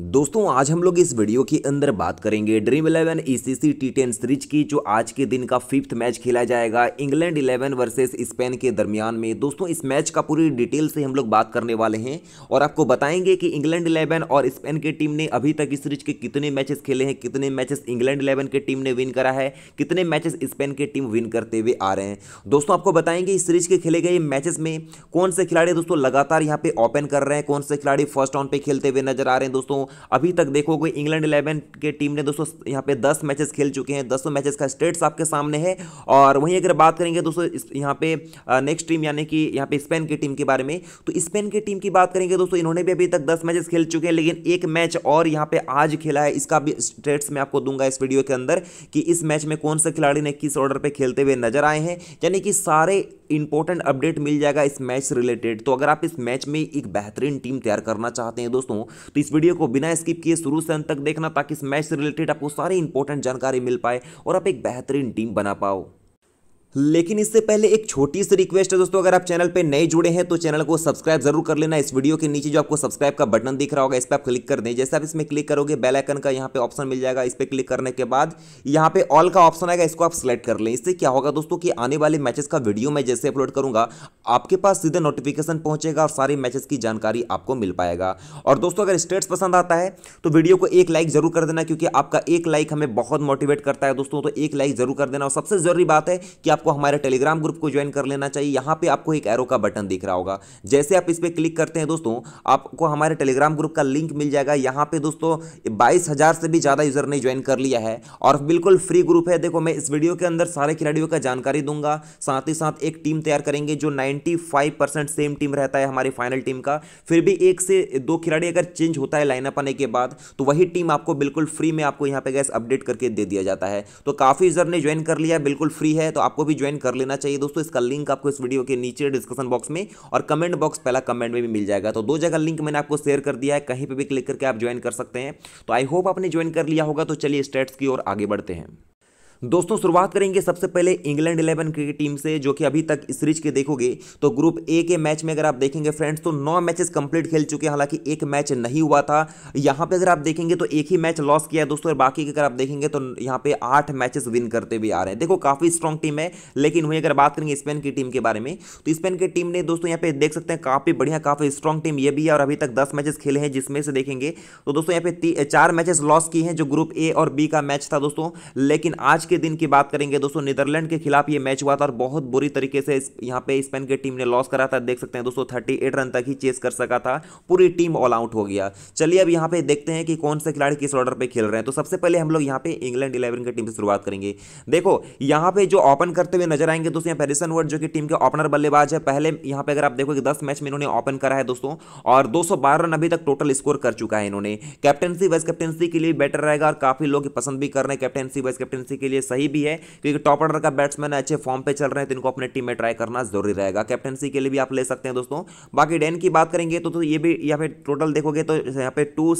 दोस्तों आज हम लोग इस वीडियो के अंदर बात करेंगे Dream Eleven ECC T ten series की जो आज के दिन का फिफ्थ मैच खेला जाएगा इंग्लैंड इलेवन वर्सेस स्पेन के दरमियान में दोस्तों इस मैच का पूरी डिटेल से हम लोग बात करने वाले हैं और आपको बताएंगे कि इंग्लैंड इलेवन और स्पेन की टीम ने अभी तक इस सीरीज के कितने मैचेस खेले हैं कितने मैचेस इंग्लैंड इलेवन की टीम ने विन करा है कितने मैचेस स्पेन की टीम विन करते हुए आ रहे हैं दोस्तों आपको बताएंगे इस सीरीज के खेले गए मैचेस में कौन से खिलाड़ी दोस्तों लगातार यहाँ पे ओपन कर रहे हैं कौन से खिलाड़ी फर्स्ट राउंड पे खेलते हुए नजर आ रहे हैं दोस्तों हो अभी तक देखो देखोगे इंग्लैंड इलेवन के टीम ने दोस्तों यहाँ पे दस मैचेस खेल चुके हैं दसों मैचेस का स्टेट्स आपके सामने है और वहीं अगर बात करेंगे दोस्तों यहाँ पे नेक्स्ट टीम यानी कि यहाँ पे स्पेन की टीम के बारे में तो स्पेन की टीम की बात करेंगे दोस्तों इन्होंने भी अभी तक दस मैचेस खेल चुके हैं लेकिन एक मैच और यहाँ पे आज खेला है इसका भी स्टेट्स मैं आपको दूंगा इस वीडियो के अंदर कि इस मैच में कौन से खिलाड़ी ने किस ऑर्डर पर खेलते हुए नजर आए हैं यानी कि सारे इंपॉर्टेंट अपडेट मिल जाएगा इस मैच रिलेटेड तो अगर आप इस मैच में एक बेहतरीन टीम तैयार करना चाहते हैं दोस्तों तो इस वीडियो को बिना स्किप किए शुरू से अंत तक देखना ताकि इस मैच से रिलेटेड आपको सारी इंपॉर्टेंट जानकारी मिल पाए और आप एक बेहतरीन टीम बना पाओ लेकिन इससे पहले एक छोटी सी रिक्वेस्ट है दोस्तों अगर आप चैनल पे नए जुड़े हैं तो चैनल को सब्सक्राइब जरूर कर लेना इस वीडियो के नीचे जो आपको सब्सक्राइब का बटन दिख रहा होगा इस पर आप क्लिक कर दें जैसे आप इसमें क्लिक करोगे बेल आइकन का यहाँ पे ऑप्शन मिल जाएगा इस पर क्लिक करने के बाद यहाँ पे ऑल का ऑप्शन आएगा इसको आप सिलेक्ट कर लें इससे क्या होगा दोस्तों की आने वाले मैचेस का वीडियो मैं जैसे अपलोड करूंगा आपके पास सीधे नोटिफिकेशन पहुंचेगा और सारे मैचेस की जानकारी आपको मिल पाएगा और दोस्तों अगर स्टेट्स पसंद आता है तो वीडियो को एक लाइक जरूर कर देना क्योंकि आपका एक लाइक हमें बहुत मोटिवेट करता है दोस्तों तो एक लाइक जरूर कर देना और सबसे जरूरी बात है कि आप आपको हमारे टेलीग्राम ग्रुप को ज्वाइन कर लेना चाहिए यहाँ पे आपको एक एरो का बटन दिख रहा होगा जैसे आप इस पर क्लिक करते हैं दोस्तों आपको हमारे टेलीग्राम ग्रुप का लिंक मिल जाएगा यहाँ पे दोस्तों बाईस से भी ज़्यादा यूज़र ने ज्वाइन कर लिया है और बिल्कुल फ्री ग्रुप है देखो मैं इस वीडियो के अंदर सारे खिलाड़ियों का जानकारी दूंगा साथ ही साथ एक टीम तैयार करेंगे जो नाइन्टी सेम टीम रहता है हमारी फाइनल टीम का फिर भी एक से दो खिलाड़ी अगर चेंज होता है लाइनअप आने के बाद तो वही टीम आपको बिल्कुल फ्री में आपको यहाँ पे गैस अपडेट करके दे दिया जाता है तो काफ़ी यूज़र ने ज्वाइन कर लिया बिल्कुल फ्री है तो आपको भी भी ज्वाइन कर लेना चाहिए दोस्तों इसका लिंक आपको इस वीडियो के नीचे डिस्क्रिप्शन बॉक्स में और कमेंट बॉक्स पहला कमेंट में भी मिल जाएगा तो दो जगह लिंक मैंने आपको शेयर कर दिया है कहीं पर भी क्लिक करके आप ज्वाइन कर सकते हैं तो आई होप आपने ज्वाइन कर लिया होगा तो चलिए स्टेट्स की ओर आगे बढ़ते हैं दोस्तों शुरुआत करेंगे सबसे पहले इंग्लैंड इलेवन क्रिकेट टीम से जो कि अभी तक सीरीज के देखोगे तो ग्रुप ए के मैच में अगर आप देखेंगे फ्रेंड्स तो नौ मैचेस कंप्लीट खेल चुके हैं हालांकि एक मैच नहीं हुआ था यहां पे अगर आप देखेंगे तो एक ही मैच लॉस किया है दोस्तों और बाकी अगर आप देखेंगे तो यहाँ पे आठ मैचेस विन करते हुए आ रहे हैं देखो काफी स्ट्रॉन्ग टीम है लेकिन वही अगर बात करेंगे स्पेन की टीम के बारे में तो स्पेन की टीम ने दोस्तों यहाँ पे देख सकते हैं काफी बढ़िया काफी स्ट्रॉन्ग टीम ये भी है और अभी तक दस मैचेस खेले हैं जिसमें से देखेंगे तो दोस्तों यहाँ पे चार मैचेस लॉस किए हैं जो ग्रुप ए और बी का मैच था दोस्तों लेकिन आज के के दिन की बात करेंगे दोस्तों नीदरलैंड के खिलाफ ये मैच हुआ था और बहुत बुरी तरीके से यहाँ पे स्पेन की टीम ने लॉस करा था देख सकते हैं दोस्तों थर्टी एट रन तक ही चेस कर सका था पूरी टीम ऑल आउट हो गया चलिए अब यहाँ पे देखते हैं कि कौन से खिलाड़ी किस ऑर्डर पर खेल रहे हैं तो सबसे पहले हम लोग यहाँ पे इंग्लैंड इलेवन की टीम से शुरुआत करेंगे देखो यहाँ पे जो ओपन करते हुए नजर आएंगे दोस्तों यहाँ पेरिसन वर्ड जो कि टीम के ओपनर बल्लेबाज है पहले यहाँ पे अगर आप देखो कि दस मैच में इन्होंने ओपन करा है दोस्तों और 212 रन अभी तक टोटल स्कोर कर चुका है इन्होंने कैप्टनसी वाइस कैप्टनसी के लिए बेटर रहेगा और काफी लोग पसंद भी कर रहे हैं कैप्टनसी वाइस कैप्टनसी के लिए सही भी है क्योंकि टॉप ऑर्डर का बैट्समैन अच्छे फॉर्म पे चल रहे हैं तो इनको अपने टीम में ट्राई करना जरूरी रहेगा कैप्टनसी के लिए भी आप ले सकते हैं दोस्तों बाकी डेन की बात करेंगे तो, तो ये भी यहाँ पे टोटल देखोगे तो यहाँ पे टू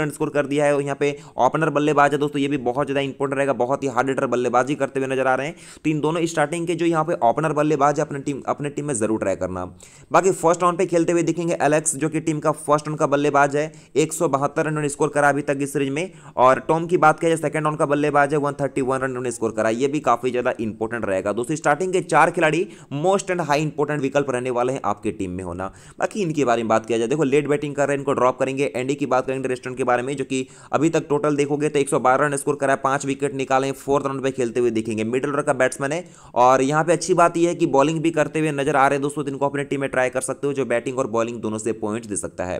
रन स्कोर कर दिया है और यहाँ पे ओपनर बल्लेबाज है दोस्तों ये भी बहुत ज़्यादा इंपॉर्टेंट रहेगा बहुत ही हार्ड हिटर बल्लेबाजी करते हुए नजर आ रहे हैं तो इन दोनों स्टार्टिंग के जो यहाँ पे ओपनर बल्लेबाज है अपने टीम अपने टीम में जरूर ट्राई करना बाकी फर्स्ट राउंड पे खेलते हुए दिखेंगे एलेक्स जो कि टीम का फर्स्ट राउंड का बल्लेबाज है एक रन उन्होंने स्कोर करा अभी तक इस सीरीज में और टॉम की बात करें सेकंड राउंड का बल्लेबाज है 131 रन उन्होंने स्कोर करा ये भी काफ़ी ज़्यादा इंपॉर्टेंट रहेगा दोस्तों स्टार्टिंग के चार खिलाड़ी मोस्ट एंड हाई इंपॉर्टेंट विकल्प रहने वाले हैं आपकी टीम में होना बाकी इनके बारे में बात किया जाए देखो लेट बैटिंग कर रहे हैं इनको ड्रॉप करेंगे एंडी की बात करेंगे रेस्टोरेंट के बारे में जो कि अभी तक टोटल देखोगे तो एक रन स्कोर करा है पांच विकेट निकाले फोर्थ राउंड पर खेलते हुए दिखेंगे मिडल ऑर्डर का बैट्समैन है और यहाँ पे अच्छी बात यह है कि बॉलिंग भी करते हुए नजर आ रहे हैं दोस्तों इनको अपनी टीम में ट्राई कर सकते हो जो बैटिंग और बॉलिंग दोनों से पॉइंट दे सकता है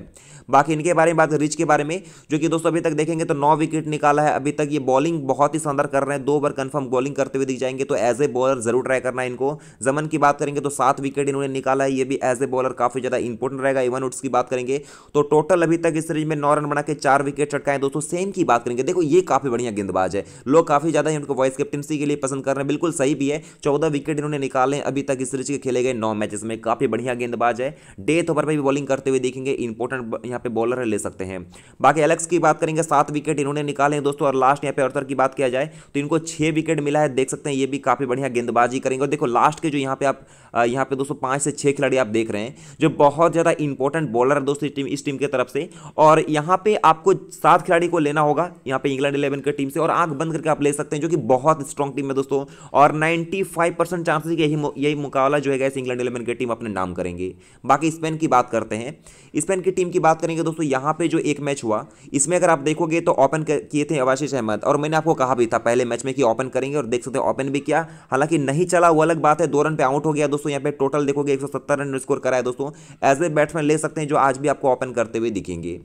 बाकी इनके बारे में बात रिच के बारे में जो कि दोस्तों अभी तक देखेंगे तो नौ विकेट निकाला है अभी तक ये बॉलिंग बहुत ही शानदार कर रहे हैं दो पर कंफर्म बॉलिंग करते हुए दिख जाएंगे तो एज ए बॉलर जरूर ट्राई करना इनको जमन की बात करेंगे तो सात विकेट इन्होंने निकाला है ये भी एज ए बॉलर काफी ज्यादा इंपॉर्टेंट रहेगा इवन उट्स की बात करेंगे तो टोटल अभी तक इस सीरीज में नौ रन बना के चार विकेट चटकाए दोस्तों सेम की बात करेंगे देखो ये काफी बढ़िया गेंदबाज है लोग काफी ज्यादा इनको वाइस कैप्टनसी के लिए पसंद कर रहे हैं बिल्कुल सही भी है चौदह विकेट इन्होंने निकाले अभी तक इस सीरीज के खेले गए नौ मैचेस में काफी बढ़िया गेंदबाज है डेथ ओवर पर भी बॉलिंग करते हुए देखेंगे इंपॉर्टेंट यहाँ पे बॉलर ले सकते हैं बाकी एलेक्स की बात करेंगे सात विकेट इन्होंने निकाले दोस्तों और लास्ट यहाँ पे अर्थर की बात किया जाए तो इनको छह छः विकेट मिला है देख सकते हैं ये भी काफ़ी बढ़िया गेंदबाजी करेंगे और देखो लास्ट के जो यहाँ पे आप यहाँ पे दोस्तों पाँच से छः खिलाड़ी आप देख रहे हैं जो बहुत ज़्यादा इंपॉर्टेंट बॉलर है दोस्तों इस टीम इस टीम की तरफ से और यहाँ पे आपको सात खिलाड़ी को लेना होगा यहाँ पे इंग्लैंड इलेवन की टीम से और आंख बंद करके आप ले सकते हैं जो कि बहुत स्ट्रॉन्ग टीम है दोस्तों और नाइन्टी फाइव परसेंट चांसेस यही यही मुकाबला जो है इस इंग्लैंड इलेवन की टीम अपने नाम करेंगे बाकी स्पेन की बात करते हैं स्पेन की टीम की बात करेंगे दोस्तों यहाँ पे जो एक मैच हुआ इसमें अगर आप देखोगे तो ओपन किए थे अवाशीष अहमद और मैंने आपको कहा भी था पहले मैच में कि ओपन करेंगे और देख सकते हैं ओपन भी किया हालांकि नहीं चला वो अलग बात है दो रन पे आउट हो गया दोस्तों यहाँ पे टोटल देखोगे 170 रन स्कोर करा है दोस्तों एज ए बैट्समैन ले सकते हैं जो आज भी आपको ओपन करते हुए दिखेंगे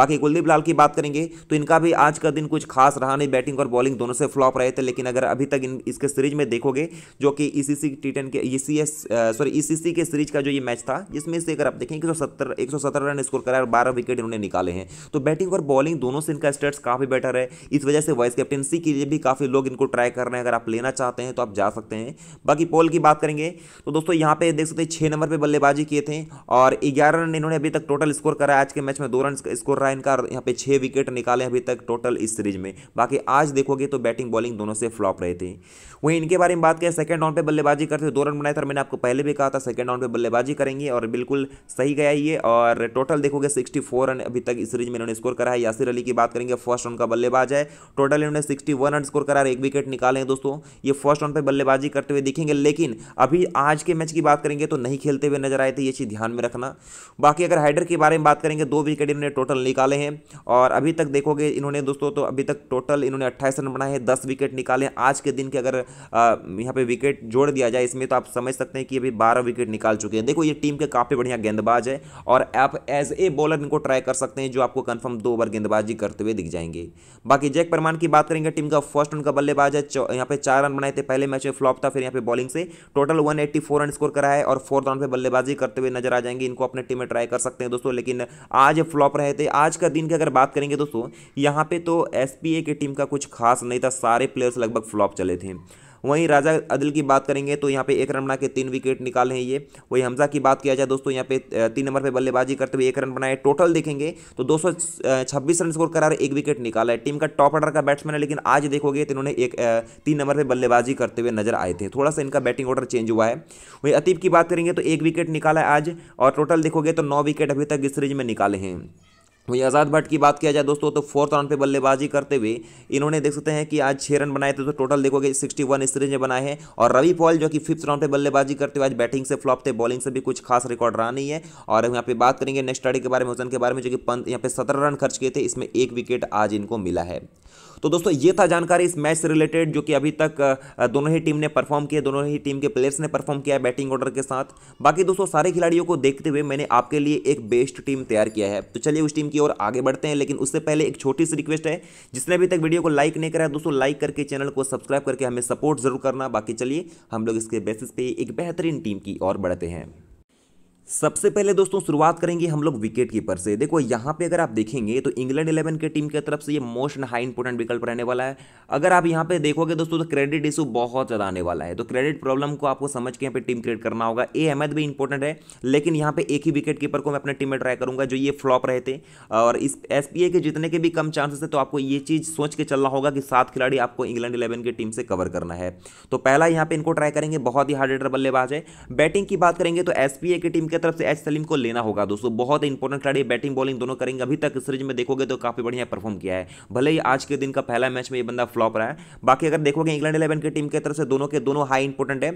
बाकी कुलदीप लाल की बात करेंगे तो इनका भी आज का दिन कुछ खास रहा नहीं बैटिंग और बॉलिंग दोनों से फ्लॉप रहे थे लेकिन अगर अभी तक इन इसके सीरीज में देखोगे जो कि ईसीसी टी टेन के ई सॉरी ईसीसी के सीरीज का जो ये मैच था जिसमें से अगर आप देखें एक सौ सत्तर रन स्कोर करा और बारह विकेट इन्होंने निकाले हैं तो बैटिंग और बॉलिंग दोनों से इनका स्टेट्स काफ़ी बेटर है इस वजह से वाइस कैप्टनसी के लिए भी काफ़ी लोग इनको को ट्राई कर रहे हैं अगर आप लेना चाहते हैं तो आप जा सकते हैं बाकी पोल की बात करेंगे तो दोस्तों यहाँ पे देख सकते हैं छः नंबर पर बल्लेबाजी किए थे और ग्यारह रन इन्होंने अभी तक टोटल स्कोर करा आज के मैच में दो रन स्कोर रहा इनका यहाँ पे छः विकेट निकाले अभी तक टोटल इस सीरीज में बाकी आज देखोगे तो बैटिंग बॉलिंग दोनों से फ्लॉप रहे थे वहीं इनके बारे में बात करें सेकंड राउंड पे बल्लेबाजी करते हुए दो रन बनाए थे मैंने आपको पहले भी कहा था सेकंड राउंड पे बल्लेबाजी करेंगे और बिल्कुल सही गया ये और टोटल देखोगे 64 रन अभी तक इस सीरीज में इन्होंने स्कोर करा है यासिर अली की बात करेंगे फर्स्ट राउंड का बल्लेबाज है टोटल इन्होंने सिक्सटी रन स्कोर करा एक विकेट विकेट निकाले हैं दोस्तों ये फर्स्ट ऑन पर बल्लेबाजी करते हुए दिखेंगे लेकिन अभी आज के मैच की बात करेंगे तो नहीं खेलते हुए नजर आए थे ये चीज़ ध्यान में रखना बाकी अगर हाइडर के बारे में बात करेंगे दो विकेट इन्होंने टोटल निकाले हैं और अभी तक देखोगे इन्होंने दोस्तों तो अभी तक टोटल इन्होंने अट्ठाईस रन बनाए हैं दस विकेट निकाले आज के दिन के अगर यहाँ पर विकेट जोड़ दिया जाए इसमें तो आप समझ सकते हैं कि अभी बारह विकेट निकाल चुके हैं देखो ये टीम के काफ़ी बढ़िया गेंदबाज है और आप एज ए बॉलर इनको ट्राई कर सकते हैं जो आपको कन्फर्म दो ओवर गेंदबाजी करते हुए दिख जाएंगे बाकी जैक परमान की बात करेंगे टीम का फर्स्ट उनका बल्लेबाज बल्लेबाज है यहाँ पे चार रन बनाए थे पहले मैच में फ्लॉप था फिर यहाँ पे बॉलिंग से टोटल 184 रन स्कोर करा है और फोर्थ राउंड पे बल्लेबाजी करते हुए नजर आ जाएंगे इनको अपने टीम में ट्राई कर सकते हैं दोस्तों लेकिन आज फ्लॉप रहे थे आज का दिन की अगर बात करेंगे दोस्तों यहाँ पे तो एस की टीम का कुछ खास नहीं था सारे प्लेयर्स लगभग फ्लॉप चले थे वहीं राजा अदिल की बात करेंगे तो यहाँ पे एक रन बना के तीन विकेट निकाले हैं ये वहीं हमजा की बात किया जाए दोस्तों यहाँ पे तीन नंबर पर बल्लेबाजी करते हुए एक रन बनाए टोटल देखेंगे तो दो रन स्कोर करा और एक विकेट निकाला है टीम का टॉप ऑर्डर का बैट्समैन है लेकिन आज देखोगे तो इन्होंने एक तीन नंबर पर बल्लेबाजी करते हुए नजर आए थे थोड़ा सा इनका बैटिंग ऑर्डर चेंज हुआ है वहीं अतीब की बात करेंगे तो एक विकेट निकाला है आज और टोटल देखोगे तो नौ विकेट अभी तक इस सीरीज में निकाले हैं वही आज़ाद भट्ट की बात किया जाए दोस्तों तो फोर्थ राउंड पे बल्लेबाजी करते हुए इन्होंने देख सकते हैं कि आज छः रन बनाए थे तो टोटल देखोगे सिक्सटी वन इस सीरीज बनाए हैं और रवि पॉल जो कि फिफ्थ राउंड पे बल्लेबाजी करते हुए आज बैटिंग से फ्लॉप थे बॉलिंग से भी कुछ खास रिकॉर्ड रहा नहीं है और यहाँ पे बात करेंगे नेक्स्ट स्टडी के बारे में हुसन के बारे में जो कि पंत यहाँ पे सत्रह रन खर्च किए थे इसमें एक विकेट आज इनको मिला है तो दोस्तों ये था जानकारी इस मैच से रिलेटेड जो कि अभी तक दोनों ही टीम ने परफॉर्म किया दोनों ही टीम के प्लेयर्स ने परफॉर्म किया है बैटिंग ऑर्डर के साथ बाकी दोस्तों सारे खिलाड़ियों को देखते हुए मैंने आपके लिए एक बेस्ट टीम तैयार किया है तो चलिए उस टीम की ओर आगे बढ़ते हैं लेकिन उससे पहले एक छोटी सी रिक्वेस्ट है जिसने अभी तक वीडियो को लाइक नहीं करा दोस्तों लाइक करके चैनल को सब्सक्राइब करके हमें सपोर्ट जरूर करना बाकी चलिए हम लोग इसके बेसिस पे एक बेहतरीन टीम की ओर बढ़ते हैं सबसे पहले दोस्तों शुरुआत करेंगे हम लोग विकेट कीपर से देखो यहाँ पे अगर आप देखेंगे तो इंग्लैंड इलेवन के टीम की तरफ से ये मोस्ट हाई इंपोर्टेंट विकल्प रहने वाला है अगर आप यहाँ पे देखोगे दोस्तों तो क्रेडिट इशू बहुत ज़्यादा आने वाला है तो क्रेडिट प्रॉब्लम को आपको समझ के यहाँ पे टीम क्रिएट करना होगा ए अहमद भी इंपॉर्टेंट है लेकिन यहाँ पे एक ही विकेट कीपर को मैं अपने टीम में ट्राई करूंगा जो ये फ्लॉप रहे थे और इस एस के जितने के भी कम चांसेस है तो आपको ये चीज़ सोच के चलना होगा कि सात खिलाड़ी आपको इंग्लैंड इलेवन की टीम से कवर करना है तो पहला यहाँ पे इनको ट्राई करेंगे बहुत ही हार्ड एडर बल्लेबाज है बैटिंग की बात करेंगे तो एस की टीम के तरफ से एच सलीम को लेना होगा दोस्तों बहुत इंपॉर्टेंट खिलाड़ी बैटिंग बॉलिंग दोनों करेंगे अभी तक सीरीज में देखोगे तो काफी बढ़िया परफॉर्म किया है भले ही आज के दिन का पहला मैच में ये बंदा फ्लॉप रहा है बाकी अगर देखोगे इंग्लैंड इलेवन की टीम की तरफ से दोनों के दोनों हाई इंपॉर्टेंट है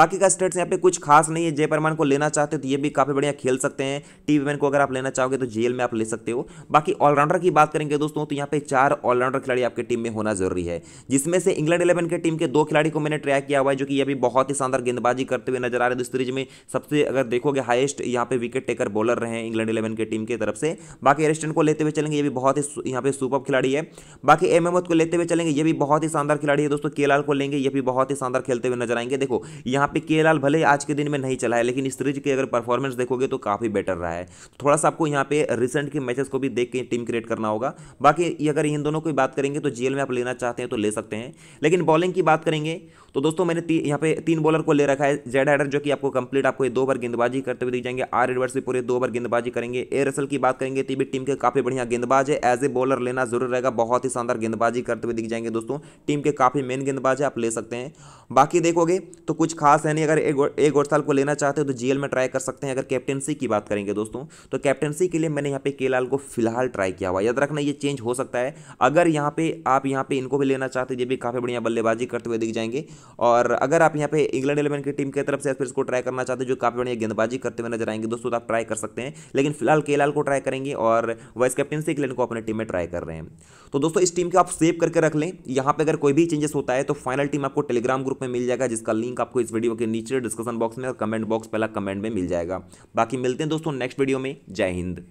बाकी का स्टेट्स यहाँ पे कुछ खास नहीं है जय परमान को लेना चाहते हो तो ये भी काफी बढ़िया खेल सकते हैं टी वन को अगर आप लेना चाहोगे तो जेल में आप ले सकते हो बाकी ऑलराउंडर की बात करेंगे दोस्तों तो यहाँ पे चार ऑलराउंडर खिलाड़ी आपके टीम में होना जरूरी है जिसमें से इंग्लैंड इलेवन के टीम के दो खिलाड़ी को मैंने ट्रैक किया हुआ है जो कि अभी बहुत ही शानदार गेंदबाजी करते हुए नजर आ रहे हैं तो इस में सबसे अगर देखोगे हाई बेस्ट यहाँ पे विकेट टेकर बॉलर रहे हैं इंग्लैंड इलेवन के टीम की तरफ से बाकी एरिस्टन को लेते हुए चलेंगे ये भी बहुत ही यहाँ पे सुपर खिलाड़ी है बाकी एम अहमद को लेते हुए चलेंगे ये भी बहुत ही शानदार खिलाड़ी है दोस्तों के को लेंगे ये भी बहुत ही शानदार खेलते हुए नजर आएंगे देखो यहाँ पे के भले आज के दिन में नहीं चला है लेकिन इस सीरीज की अगर परफॉर्मेंस देखोगे तो काफ़ी बेटर रहा है थोड़ा सा आपको यहाँ पे रिसेंट के मैचेस को भी देख के टीम क्रिएट करना होगा बाकी अगर इन दोनों की बात करेंगे तो जीएल में आप लेना चाहते हैं तो ले सकते हैं लेकिन बॉलिंग की बात करेंगे तो दोस्तों मैंने ती, यहाँ पे तीन बॉलर को ले रखा है जेड हैडर जो कि आपको कंप्लीट आपको ये दो बार गेंदबाजी करते हुए दिख जाएंगे आर एडवर्स भी पूरे दो बार गेंदबाजी करेंगे ए रसल की बात करेंगे तो भी टीम के काफी बढ़िया गेंदबाज है एज ए बॉलर लेना जरूर रहेगा बहुत ही शानदार गेंदबाजी करते हुए दिख जाएंगे दोस्तों टीम के काफी मेन गेंदबाज है आप ले सकते हैं बाकी देखोगे तो कुछ खास है नहीं अगर एक और साल को लेना चाहते हो तो जीएल में ट्राई कर सकते हैं अगर कैप्टनसी की बात करेंगे दोस्तों तो कैप्टनसी के लिए मैंने यहाँ पे के को फिलहाल ट्राई किया हुआ याद रखना ये चेंज हो सकता है अगर यहाँ पे आप यहाँ पे इनको भी लेना चाहते ये भी काफी बढ़िया बल्लेबाजी करते हुए दिख जाएंगे और अगर आप यहाँ पे इंग्लैंड इलेवन की टीम की तरफ से फिर इसको ट्राई करना चाहते हैं जो काफ़ी बढ़िया गेंदबाजी करते हुए नजर आएंगे दोस्तों तो आप ट्राई कर सकते हैं लेकिन फिलहाल केलाल को ट्राई करेंगे और वाइस कैप्टन से इंग्लैंड को अपने टीम में ट्राई कर रहे हैं तो दोस्तों इस टीम को आप सेव करके रख लें यहाँ पर अगर कोई भी चेंजेस होता है तो फाइनल टीम आपको टेलीग्राम ग्रुप में मिल जाएगा जिसका लिंक आपको इस वीडियो के नीचे डिस्कशन बॉक्स में और कमेंट बॉक्स पहला कमेंट में मिल जाएगा बाकी मिलते हैं दोस्तों नेक्स्ट वीडियो में जय हिंद